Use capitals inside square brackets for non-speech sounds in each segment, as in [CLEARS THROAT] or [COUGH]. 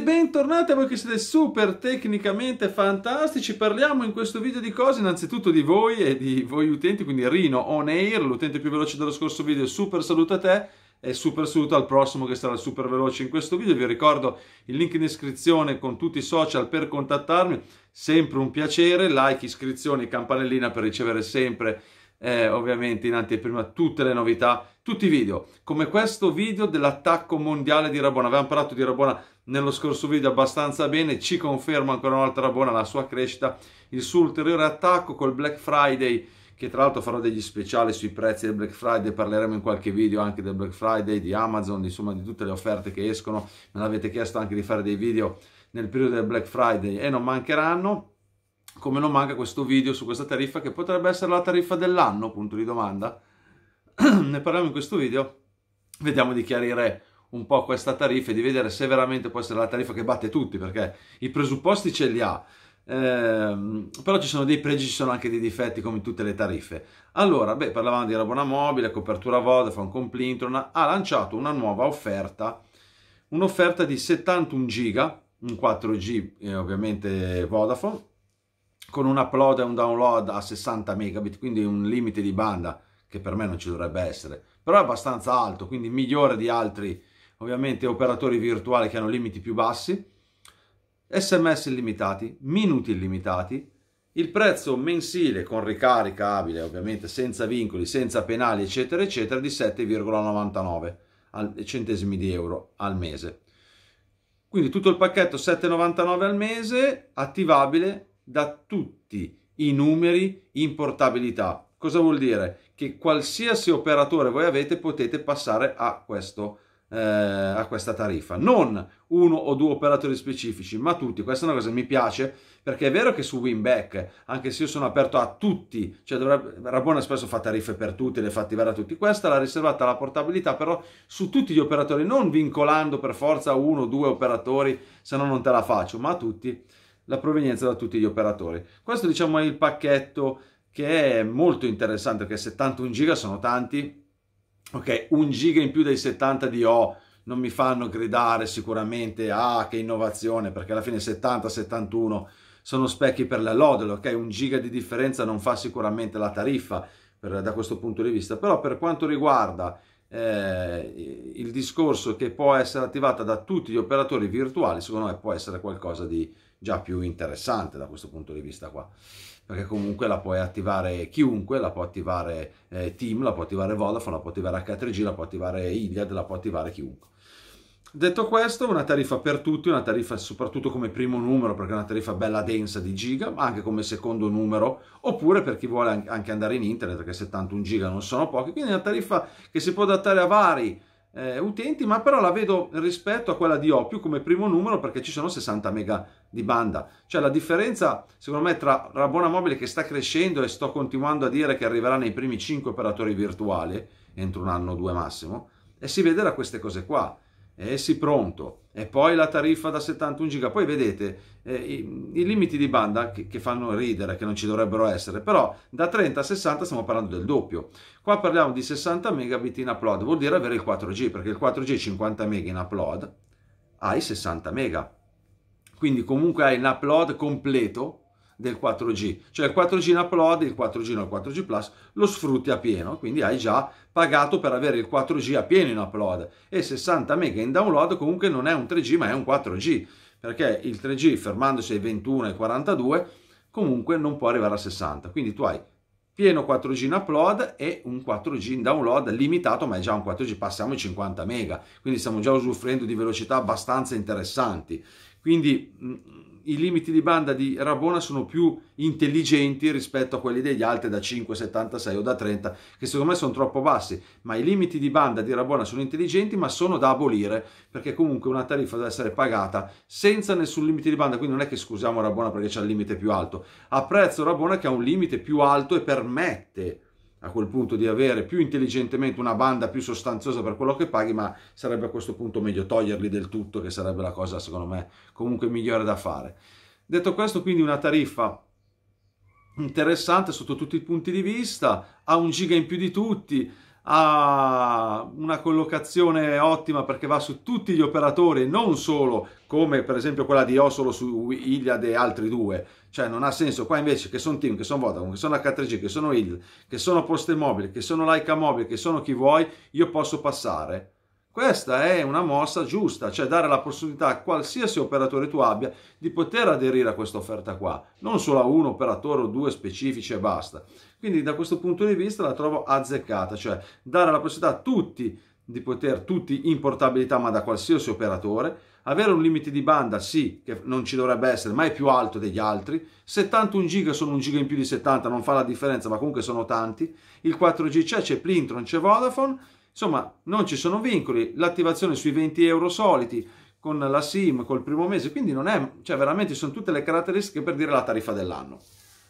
bentornati a voi che siete super tecnicamente fantastici. Parliamo in questo video di cose innanzitutto di voi e di voi utenti, quindi Rino On Air, l'utente più veloce dello scorso video, super saluto a te e super saluto al prossimo che sarà super veloce in questo video. Vi ricordo il link in descrizione con tutti i social per contattarmi, sempre un piacere, like, iscrizioni, campanellina per ricevere sempre eh, ovviamente in anteprima tutte le novità, tutti i video, come questo video dell'attacco mondiale di Rabona. Avevamo parlato di Rabona nello scorso video abbastanza bene, ci conferma ancora una volta Rabona la sua crescita, il suo ulteriore attacco col Black Friday che tra l'altro farò degli speciali sui prezzi del Black Friday, parleremo in qualche video anche del Black Friday, di Amazon, insomma di tutte le offerte che escono, me l'avete chiesto anche di fare dei video nel periodo del Black Friday e non mancheranno come non manca questo video su questa tariffa che potrebbe essere la tariffa dell'anno, punto di domanda. [CLEARS THROAT] ne parliamo in questo video, vediamo di chiarire un po' questa tariffa e di vedere se veramente può essere la tariffa che batte tutti, perché i presupposti ce li ha, ehm, però ci sono dei pregi, ci sono anche dei difetti come in tutte le tariffe. Allora, beh, parlavamo di Rabona Mobile, copertura Vodafone, Complintron, ha lanciato una nuova offerta, un'offerta di 71 giga, un 4G eh, ovviamente Vodafone, con un upload e un download a 60 megabit, quindi un limite di banda che per me non ci dovrebbe essere, però è abbastanza alto, quindi migliore di altri ovviamente operatori virtuali che hanno limiti più bassi, sms illimitati, minuti illimitati, il prezzo mensile con ricarica abile, ovviamente senza vincoli, senza penali, eccetera, eccetera, di 7,99 centesimi di euro al mese. Quindi tutto il pacchetto 7,99 al mese, attivabile da tutti i numeri in portabilità. Cosa vuol dire? Che qualsiasi operatore voi avete potete passare a, questo, eh, a questa tariffa. Non uno o due operatori specifici, ma tutti. Questa è una cosa che mi piace perché è vero che su Winback, anche se io sono aperto a tutti, cioè dovrebbe, Rabona spesso fa tariffe per tutti, le fa attivare a tutti. Questa l'ha riservata alla portabilità, però su tutti gli operatori, non vincolando per forza uno o due operatori, se no non te la faccio, ma a tutti la provenienza da tutti gli operatori. Questo diciamo è il pacchetto che è molto interessante perché 71 giga sono tanti, ok, un giga in più dei 70 di O non mi fanno gridare sicuramente ah che innovazione perché alla fine 70-71 sono specchi per la lodel, ok, un giga di differenza non fa sicuramente la tariffa per, da questo punto di vista, però per quanto riguarda eh, il discorso che può essere attivata da tutti gli operatori virtuali, secondo me può essere qualcosa di già più interessante da questo punto di vista qua perché comunque la puoi attivare chiunque, la può attivare eh, Team, la può attivare Vodafone, la può attivare H3G, la può attivare Iliad, la può attivare chiunque. Detto questo, una tariffa per tutti, una tariffa soprattutto come primo numero, perché è una tariffa bella densa di giga, ma anche come secondo numero, oppure per chi vuole anche andare in internet, perché 71 giga non sono pochi, quindi una tariffa che si può adattare a vari eh, utenti, ma però la vedo rispetto a quella di Opiu come primo numero perché ci sono 60 mega di banda. Cioè la differenza, secondo me, tra Rabona Mobile che sta crescendo e sto continuando a dire che arriverà nei primi 5 operatori virtuali, entro un anno o due massimo, e si vede da queste cose qua eh sì pronto, e poi la tariffa da 71 giga, poi vedete eh, i, i, limiti di banda che, che, fanno ridere, che non ci dovrebbero essere, però da 30 a 60 stiamo parlando del doppio, qua parliamo di 60 megabit in upload, vuol dire avere il 4G, perché il 4G 50 mega in upload, hai 60 mega, quindi comunque hai l'upload completo del 4G, cioè il 4G in upload, il 4G no, il 4G Plus, lo sfrutti a pieno, quindi hai già pagato per avere il 4G a pieno in upload e 60 MB in download comunque non è un 3G ma è un 4G, perché il 3G fermandosi ai 21 e 42 comunque non può arrivare a 60, quindi tu hai pieno 4G in upload e un 4G in download limitato, ma è già un 4G, passiamo ai 50 mega, quindi stiamo già usufruendo di velocità abbastanza interessanti. Quindi mm, i limiti di banda di Rabona sono più intelligenti rispetto a quelli degli altri da 5,76 o da 30, che secondo me sono troppo bassi. Ma i limiti di banda di Rabona sono intelligenti, ma sono da abolire, perché comunque una tariffa deve essere pagata senza nessun limite di banda. Quindi non è che scusiamo Rabona perché c'è il limite più alto. Apprezzo Rabona che ha un limite più alto e permette a quel punto di avere più intelligentemente una banda più sostanziosa per quello che paghi, ma sarebbe a questo punto meglio toglierli del tutto, che sarebbe la cosa secondo me comunque migliore da fare. Detto questo, quindi una tariffa interessante sotto tutti i punti di vista, ha un giga in più di tutti, ha una collocazione ottima perché va su tutti gli operatori, non solo come per esempio quella di Osolo su Iliad e altri due, cioè non ha senso, qua invece che sono Team, che sono Vodafone, che sono H3G, che sono Iliad, che sono Poste Mobile, che sono Laika Mobile, che sono chi vuoi, io posso passare questa è una mossa giusta, cioè dare la possibilità a qualsiasi operatore tu abbia di poter aderire a questa offerta qua, non solo a un operatore o due specifici e basta. Quindi da questo punto di vista la trovo azzeccata, cioè dare la possibilità a tutti di poter, tutti in portabilità ma da qualsiasi operatore, avere un limite di banda sì, che non ci dovrebbe essere, ma è più alto degli altri, 71 giga sono un giga in più di 70, non fa la differenza, ma comunque sono tanti, il 4G c'è, c'è Plintron, c'è Vodafone, Insomma, non ci sono vincoli, l'attivazione sui 20 euro soliti con la SIM col primo mese, quindi non è, cioè veramente sono tutte le caratteristiche per dire la tariffa dell'anno.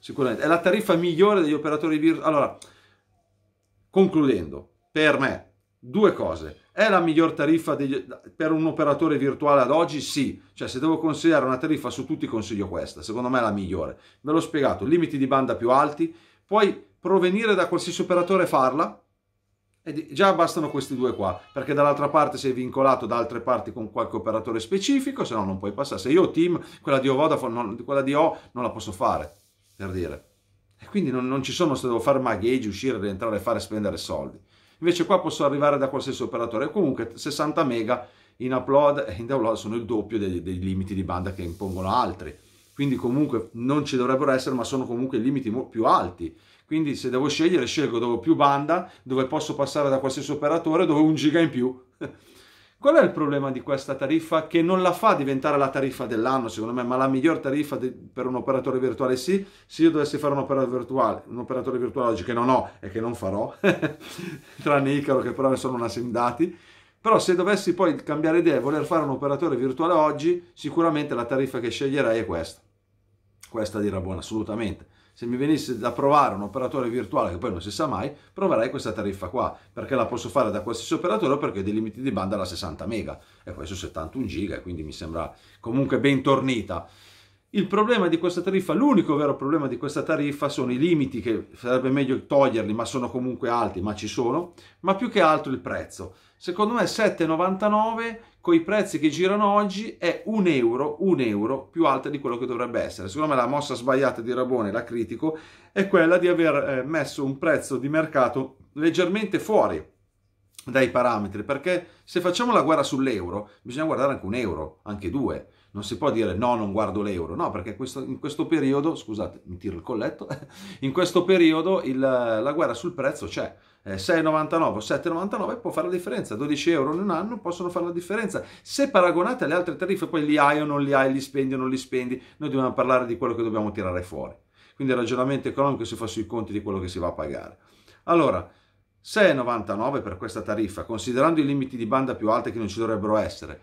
Sicuramente è la tariffa migliore degli operatori virtuali. Allora, concludendo, per me due cose. È la miglior tariffa degli, per un operatore virtuale ad oggi? Sì, cioè se devo consigliare una tariffa su tutti consiglio questa, secondo me è la migliore. Ve l'ho spiegato, limiti di banda più alti, puoi provenire da qualsiasi operatore e farla, e già bastano questi due qua, perché dall'altra parte sei vincolato da altre parti con qualche operatore specifico, se no non puoi passare. Se io ho team, quella di O Vodafone, non, quella di O non la posso fare, per dire. E quindi non, non ci sono se devo fare magheggi, uscire, rientrare, fare, spendere soldi. Invece qua posso arrivare da qualsiasi operatore. Comunque 60 mega in upload e in download sono il doppio dei, dei limiti di banda che impongono altri. Quindi comunque non ci dovrebbero essere, ma sono comunque limiti più alti quindi se devo scegliere, scelgo dove ho più banda, dove posso passare da qualsiasi operatore, dove ho un giga in più. [LAUGHS] Qual è il problema di questa tariffa che non la fa diventare la tariffa dell'anno, secondo me, ma la miglior tariffa di, per un operatore virtuale sì. Se io dovessi fare un operatore virtuale, un operatore virtuale oggi che non ho e che non farò, [LAUGHS] tranne Icaro che però sono una sem dati, però se dovessi poi cambiare idea e voler fare un operatore virtuale oggi, sicuramente la tariffa che sceglierei è questa. Questa di Rabona, assolutamente se mi venisse da provare un operatore virtuale, che poi non si sa mai, proverei questa tariffa qua, perché la posso fare da qualsiasi operatore perché ho dei limiti di banda alla 60 mega e poi su 71 giga, quindi mi sembra comunque ben tornita. Il problema di questa tariffa, l'unico vero problema di questa tariffa sono i limiti che sarebbe meglio toglierli, ma sono comunque alti, ma ci sono, ma più che altro il prezzo. Secondo me 7,99 con i prezzi che girano oggi è un euro, un euro più alta di quello che dovrebbe essere. Secondo me la mossa sbagliata di Rabone, la critico, è quella di aver eh, messo un prezzo di mercato leggermente fuori dai parametri, perché se facciamo la guerra sull'euro bisogna guardare anche un euro, anche due non si può dire no, non guardo l'euro, no, perché questo, in questo periodo, scusate, mi tiro il colletto, [LAUGHS] in questo periodo il, la guerra sul prezzo c'è. 6,99 o 7,99 può fare la differenza, 12 euro in un anno possono fare la differenza. Se paragonate alle altre tariffe, poi li hai o non li hai, li spendi o non li spendi, noi dobbiamo parlare di quello che dobbiamo tirare fuori. Quindi il ragionamento economico si fa sui conti di quello che si va a pagare. Allora, 6,99 per questa tariffa, considerando i limiti di banda più alti che non ci dovrebbero essere,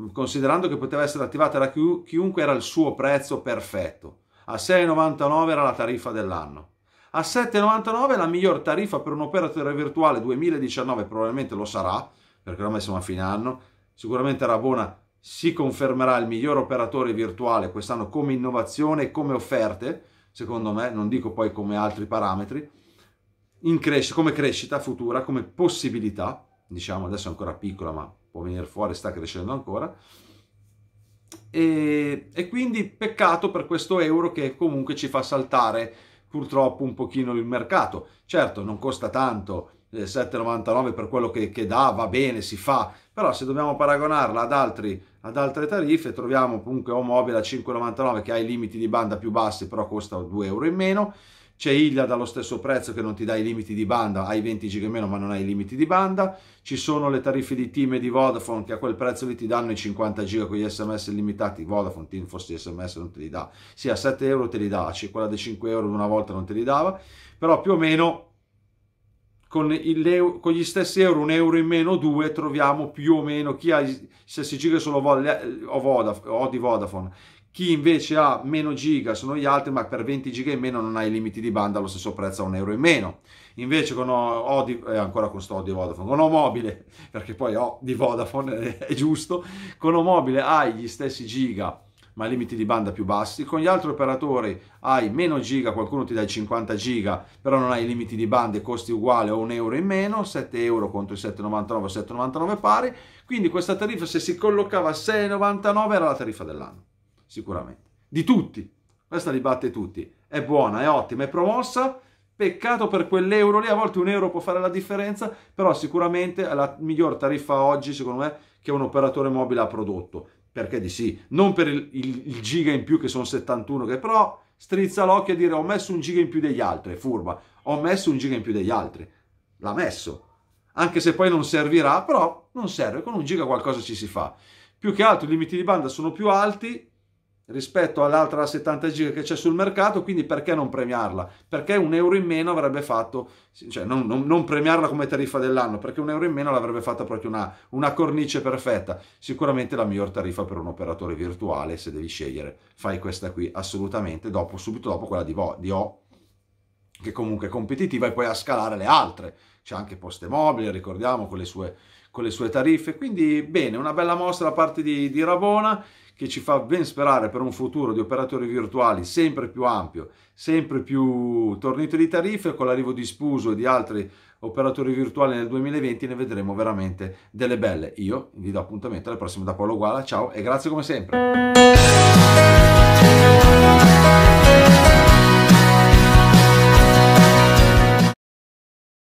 Mm, considerando che poteva essere attivata da chiunque, era il suo prezzo perfetto. A 6,99 era la tariffa dell'anno. A 7,99 la miglior tariffa per un operatore virtuale 2019 probabilmente lo sarà, perché ormai siamo a fine anno. Sicuramente Rabona si confermerà il miglior operatore virtuale quest'anno come innovazione e come offerte, secondo me, non dico poi come altri parametri, crescita, come crescita futura, come possibilità, diciamo adesso è ancora piccola ma può venire fuori, sta crescendo ancora. E, e, quindi peccato per questo euro che comunque ci fa saltare purtroppo un pochino il mercato. Certo, non costa tanto, 7,99 eh, per quello che, che, dà, va bene, si fa, però se dobbiamo paragonarla ad, altri, ad altre tariffe, troviamo comunque Omobile a 5,99 che ha i limiti di banda più bassi, però costa 2 euro in meno, c'è Ilya dallo stesso prezzo che non ti dà i limiti di banda, hai 20 giga in meno ma non hai i limiti di banda. Ci sono le tariffe di Team e di Vodafone che a quel prezzo lì ti danno i 50 giga con gli sms illimitati. Vodafone, Team fossi sms non te li dà. Sì, a 7 euro te li dà, quella dei 5 euro una volta non te li dava. Però più o meno con, il, con, gli stessi euro, un euro in meno, o due, troviamo più o meno chi ha gli stessi giga solo vo, o, Vodafone, o di Vodafone chi invece ha meno giga sono gli altri, ma per 20 giga in meno non hai i limiti di banda allo stesso prezzo a un euro in meno. Invece con Odi, eh, ancora con sto di Vodafone, con Omobile, [LAUGHS] perché poi ho di Vodafone [LAUGHS] è giusto, con Omobile hai gli stessi giga ma limiti di banda più bassi. Con gli altri operatori hai meno giga, qualcuno ti dà 50 giga, però non hai limiti di banda e costi uguali o un euro in meno, 7 euro contro i 7,99, 7,99 pari. Quindi questa tariffa se si collocava a 6,99 era la tariffa dell'anno sicuramente. Di tutti. Questa li batte tutti. È buona, è ottima, è promossa. Peccato per quell'euro lì, a volte un euro può fare la differenza, però sicuramente è la miglior tariffa oggi, secondo me, che un operatore mobile ha prodotto. Perché di sì, non per il, il, il giga in più che sono 71, che però strizza l'occhio a dire ho messo un giga in più degli altri, è furba, ho messo un giga in più degli altri, l'ha messo, anche se poi non servirà, però non serve, con un giga qualcosa ci si fa. Più che altro i limiti di banda sono più alti, rispetto all'altra 70 giga che c'è sul mercato, quindi perché non premiarla? Perché un euro in meno avrebbe fatto, cioè non, non, non premiarla come tariffa dell'anno, perché un euro in meno l'avrebbe fatta proprio una, una, cornice perfetta, sicuramente la miglior tariffa per un operatore virtuale, se devi scegliere, fai questa qui assolutamente, dopo, subito dopo quella di, Vo, di O, che comunque è competitiva, e poi a scalare le altre, c'è anche Poste Mobile, ricordiamo, con le sue, con le sue tariffe, quindi bene, una bella mostra da parte di, di Rabona, che ci fa ben sperare per un futuro di operatori virtuali sempre più ampio, sempre più tornito di tariffe, con l'arrivo di Spuso e di altri operatori virtuali nel 2020 ne vedremo veramente delle belle. Io vi do appuntamento alla prossima da Paolo Guala, ciao e grazie come sempre.